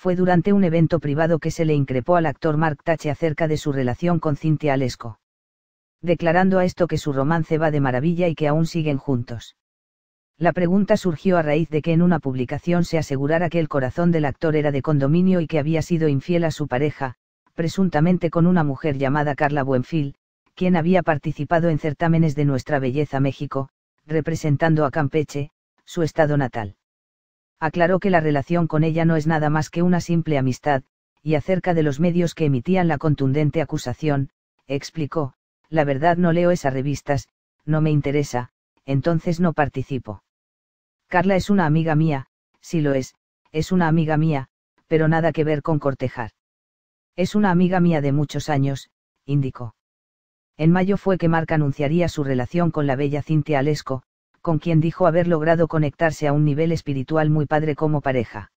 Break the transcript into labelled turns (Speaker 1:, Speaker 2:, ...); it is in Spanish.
Speaker 1: fue durante un evento privado que se le increpó al actor Mark Tache acerca de su relación con Cintia Alesco. Declarando a esto que su romance va de maravilla y que aún siguen juntos. La pregunta surgió a raíz de que en una publicación se asegurara que el corazón del actor era de condominio y que había sido infiel a su pareja, presuntamente con una mujer llamada Carla Buenfil, quien había participado en certámenes de Nuestra Belleza México, representando a Campeche, su estado natal aclaró que la relación con ella no es nada más que una simple amistad, y acerca de los medios que emitían la contundente acusación, explicó, la verdad no leo esas revistas, no me interesa, entonces no participo. Carla es una amiga mía, si lo es, es una amiga mía, pero nada que ver con cortejar. Es una amiga mía de muchos años, indicó. En mayo fue que Mark anunciaría su relación con la bella Cintia Alesco, con quien dijo haber logrado conectarse a un nivel espiritual muy padre como pareja.